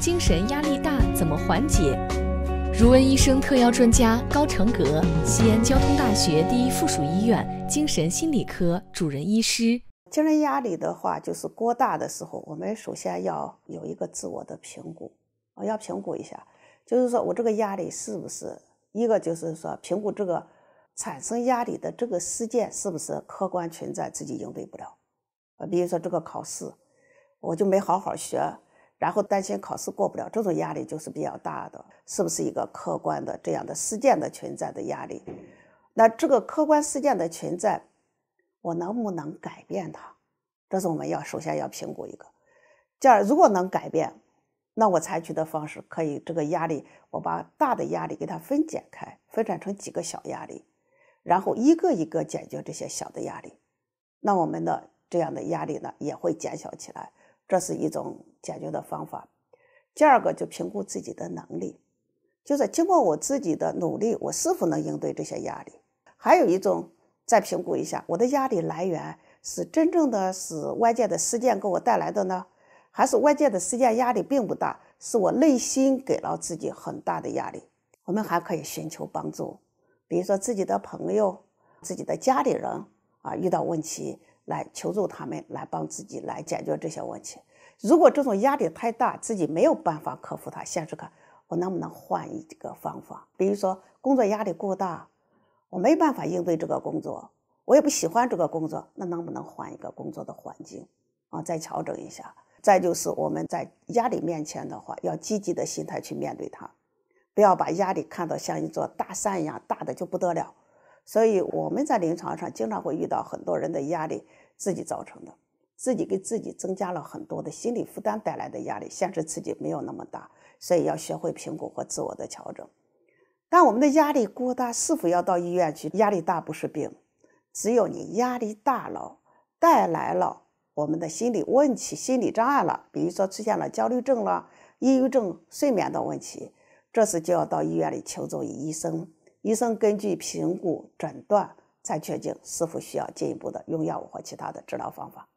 精神压力大怎么缓解？如恩医生特邀专家高成格，西安交通大学第一附属医院精神心理科主任医师。精神压力的话，就是过大的时候，我们首先要有一个自我的评估，啊，要评估一下，就是说我这个压力是不是一个，就是说评估这个产生压力的这个事件是不是客观存在，自己应对不了，啊，比如说这个考试，我就没好好学。然后担心考试过不了，这种压力就是比较大的，是不是一个客观的这样的事件的存在？的压力，那这个客观事件的存在，我能不能改变它？这是我们要首先要评估一个。第二，如果能改变，那我采取的方式可以，这个压力我把大的压力给它分解开，分散成几个小压力，然后一个一个解决这些小的压力，那我们的这样的压力呢也会减小起来。这是一种解决的方法。第二个就评估自己的能力，就是经过我自己的努力，我是否能应对这些压力？还有一种，再评估一下，我的压力来源是真正的，是外界的事件给我带来的呢，还是外界的事件压力并不大，是我内心给了自己很大的压力？我们还可以寻求帮助，比如说自己的朋友、自己的家里人啊，遇到问题。来求助他们，来帮自己来解决这些问题。如果这种压力太大，自己没有办法克服它，现实看我能不能换一个方法。比如说工作压力过大，我没办法应对这个工作，我也不喜欢这个工作，那能不能换一个工作的环境啊？再调整一下。再就是我们在压力面前的话，要积极的心态去面对它，不要把压力看到像一座大山一样大的就不得了。所以我们在临床上经常会遇到很多人的压力自己造成的，自己给自己增加了很多的心理负担带来的压力，现实刺激没有那么大，所以要学会评估和自我的调整。但我们的压力过大，是否要到医院去？压力大不是病，只有你压力大了，带来了我们的心理问题、心理障碍了，比如说出现了焦虑症了、抑郁症、睡眠的问题，这时就要到医院里求助于医生。医生根据评估、诊断，再确定是否需要进一步的用药物或其他的治疗方法。